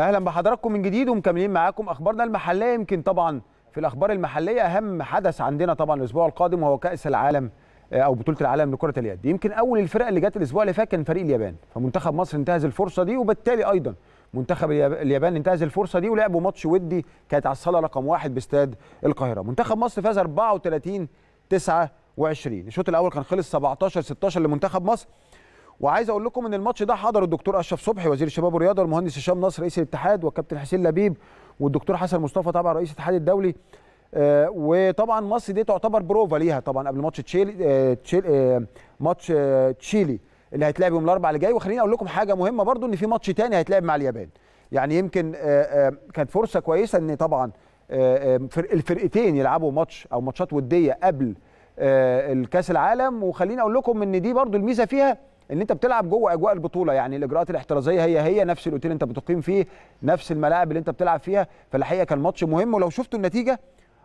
اهلا بحضراتكم من جديد ومكملين معاكم اخبارنا المحليه يمكن طبعا في الاخبار المحليه اهم حدث عندنا طبعا الاسبوع القادم وهو كاس العالم آه، او بطوله العالم لكره اليد يمكن اول الفرق اللي جت الاسبوع اللي فات كان فريق اليابان فمنتخب مصر انتهز الفرصه دي وبالتالي ايضا منتخب اليابان انتهز الفرصه دي ولعبوا ماتش ودي كانت على الصاله رقم واحد باستاد القاهره منتخب مصر فاز 34 29 الشوط الاول كان خلص 17 16 لمنتخب مصر وعايز اقول لكم ان الماتش ده حضره الدكتور اشرف صبحي وزير الشباب والرياضه والمهندس هشام نصر رئيس الاتحاد والكابتن حسين لبيب والدكتور حسن مصطفى طبعا رئيس الاتحاد الدولي آه وطبعا مصر دي تعتبر بروفا ليها طبعا قبل ماتش تشيلي آه تشيلي آه ماتش آه تشيلي اللي هيتلعب يوم الاربعاء اللي جاي وخليني اقول لكم حاجه مهمه برضو ان في ماتش تاني هيتلعب مع اليابان يعني يمكن آه آه كانت فرصه كويسه ان طبعا آه الفرقتين يلعبوا ماتش او ماتشات وديه قبل آه، الكاس العالم وخليني اقول لكم ان دي برضو الميزه فيها ان انت بتلعب جوه اجواء البطوله يعني الاجراءات الاحترازيه هي هي نفس الاوتيل انت بتقيم فيه نفس الملاعب اللي انت بتلعب فيها فالحقيقه كان ماتش مهم ولو شفتوا النتيجه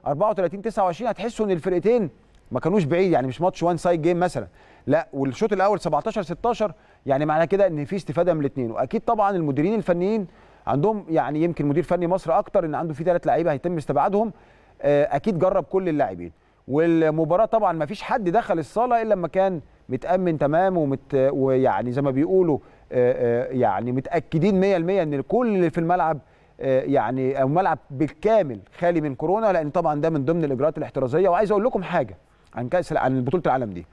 34 29 هتحسوا ان الفرقتين ما كانوش بعيد يعني مش ماتش وان سايد جيم مثلا لا والشوط الاول 17 16 يعني معنى كده ان في استفاده من الاثنين واكيد طبعا المديرين الفنيين عندهم يعني يمكن مدير فني مصر اكتر ان عنده في ثلاث لعيبه هيتم استبعادهم آه، اكيد جرب كل اللاعبين والمباراه طبعا ما فيش حد دخل الصاله الا لما كان متامن تمام ومت ويعني زي ما بيقولوا آه، آه، يعني متاكدين 100% ان كل اللي في الملعب آه، يعني او ملعب بالكامل خالي من كورونا لان طبعا ده من ضمن الاجراءات الاحترازيه وعايز اقول لكم حاجه عن كاس عن بطوله العالم دي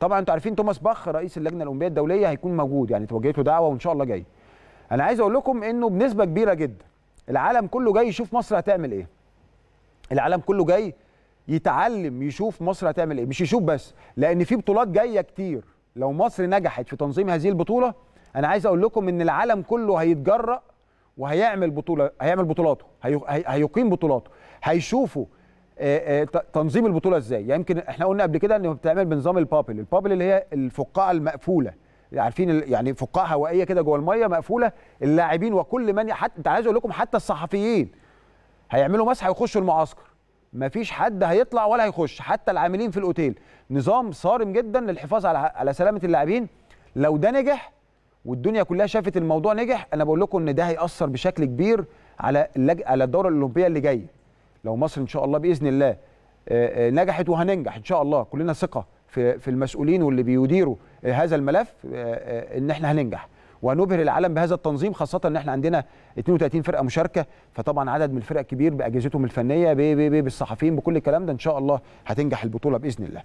طبعا انتوا عارفين توماس باخ رئيس اللجنه الاولمبيه الدوليه هيكون موجود يعني توجهت له دعوه وان شاء الله جاي انا عايز اقول لكم انه بنسبه كبيره جدا العالم كله جاي يشوف مصر هتعمل ايه العالم كله جاي يتعلم يشوف مصر هتعمل ايه مش يشوف بس لان في بطولات جايه كتير لو مصر نجحت في تنظيم هذه البطوله انا عايز اقول لكم ان العالم كله هيتجرأ وهيعمل بطوله هيعمل بطولاته هيقيم بطولاته هيشوفوا آه، آه، تنظيم البطوله ازاي يعني يمكن احنا قلنا قبل كده ان بتعمل بنظام البابل البابل اللي هي الفقاعه المقفوله عارفين يعني فقاعه هوائيه كده جوه الميه مقفوله اللاعبين وكل من حتى انت عايز اقول لكم حتى الصحفيين هيعملوا مسح ويخشوا المعسكر مفيش حد هيطلع ولا هيخش حتى العاملين في الاوتيل نظام صارم جدا للحفاظ على على سلامه اللاعبين لو ده نجح والدنيا كلها شافت الموضوع نجح انا بقول لكم ان ده هياثر بشكل كبير على اللج... على الدوره الاولمبيه اللي جايه لو مصر ان شاء الله باذن الله آه، آه، نجحت وهننجح ان شاء الله كلنا ثقه في في المسؤولين واللي بيديروا آه، هذا الملف ان احنا هننجح ونبهر العالم بهذا التنظيم خاصه ان احنا عندنا 32 فرقه مشاركه فطبعا عدد من الفرق كبير باجهزتهم الفنيه بالصحفيين بكل الكلام ده ان شاء الله هتنجح البطوله باذن الله